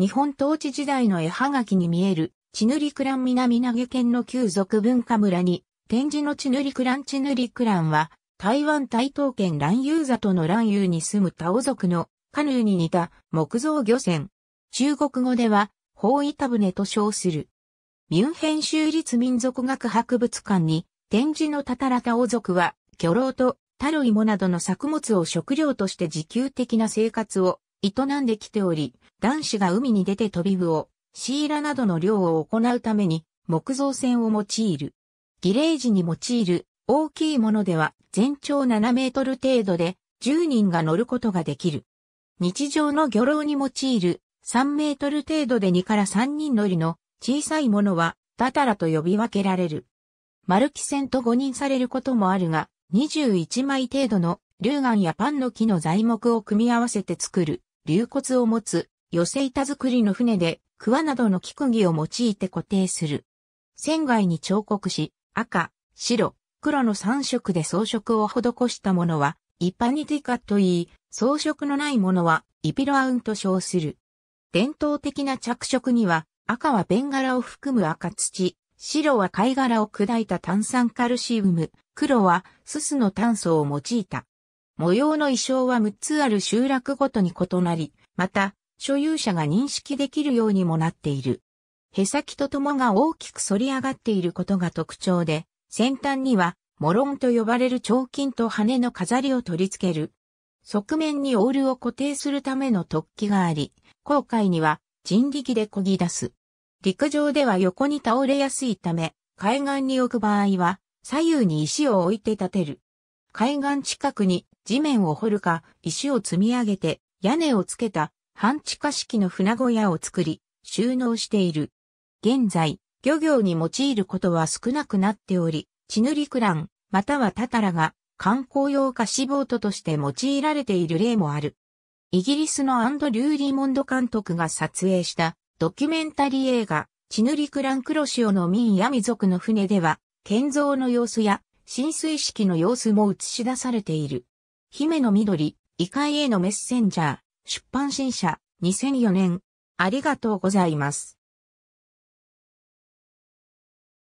日本統治時代の絵はがきに見える、チヌりクラン南投げ県の旧俗文化村に、展示のチヌりクランチヌりクランは、台湾台東県蘭遊里の蘭遊に住むタオ族のカヌーに似た木造漁船。中国語では、法板船と称する。ミュンヘン州立民族学博物館に、展示のタタラタオ族は、巨老とタロイモなどの作物を食料として自給的な生活を営んできており、男子が海に出て飛びを、シーラなどの漁を行うために木造船を用いる。儀礼時に用いる大きいものでは全長7メートル程度で10人が乗ることができる。日常の漁労に用いる3メートル程度で2から3人乗りの小さいものはタタラと呼び分けられる。丸木船と誤認されることもあるが、21枚程度の龍眼やパンの木の材木を組み合わせて作る流骨を持つ、寄せ板作りの船で、桑などの木釘を用いて固定する。船外に彫刻し、赤、白、黒の3色で装飾を施したものは、一般にティカといい、装飾のないものは、イピロアウンと称する。伝統的な着色には、赤はベンガラを含む赤土、白は貝殻を砕いた炭酸カルシウム、黒はススの炭素を用いた。模様の意匠は6つある集落ごとに異なり、また、所有者が認識できるようにもなっている。へさきとともが大きく反り上がっていることが特徴で、先端には、モロンと呼ばれる彫金と羽の飾りを取り付ける。側面にオールを固定するための突起があり、後海には人力で漕ぎ出す。陸上では横に倒れやすいため、海岸に置く場合は、左右に石を置いて立てる。海岸近くに地面を掘るか、石を積み上げて、屋根をつけた、半地下式の船小屋を作り、収納している。現在、漁業に用いることは少なくなっており、チヌリクラン、またはタタラが観光用貸しボートとして用いられている例もある。イギリスのアンドリュー・リーモンド監督が撮影したドキュメンタリー映画、チヌリクランクロシオの民民族の船では、建造の様子や浸水式の様子も映し出されている。姫の緑、異界へのメッセンジャー、出版新社、2004年。ありがとうございます。